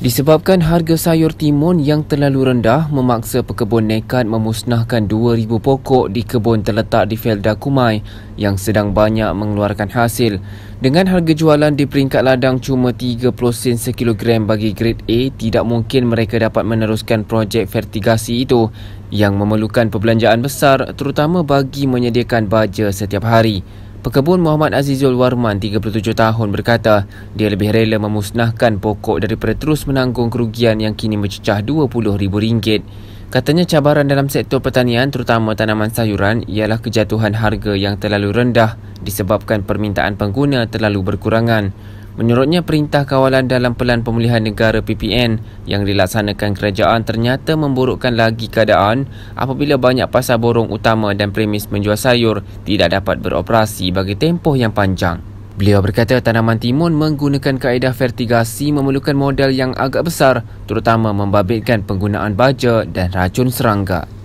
Disebabkan harga sayur timun yang terlalu rendah memaksa pekebun nekat memusnahkan 2,000 pokok di kebun terletak di Felda Kumai yang sedang banyak mengeluarkan hasil. Dengan harga jualan di peringkat ladang cuma 30 sen sekilogram bagi grade A, tidak mungkin mereka dapat meneruskan projek vertigasi itu yang memerlukan perbelanjaan besar terutama bagi menyediakan baja setiap hari. Pekebun Muhammad Azizul Warman, 37 tahun berkata, dia lebih rela memusnahkan pokok daripada terus menanggung kerugian yang kini mencecah RM20,000. Katanya cabaran dalam sektor pertanian terutama tanaman sayuran ialah kejatuhan harga yang terlalu rendah disebabkan permintaan pengguna terlalu berkurangan. Menurutnya, Perintah Kawalan dalam Pelan Pemulihan Negara PPN yang dilaksanakan kerajaan ternyata memburukkan lagi keadaan apabila banyak pasar borong utama dan premis menjual sayur tidak dapat beroperasi bagi tempoh yang panjang. Beliau berkata tanaman timun menggunakan kaedah vertigasi memerlukan modal yang agak besar terutama membabitkan penggunaan baja dan racun serangga.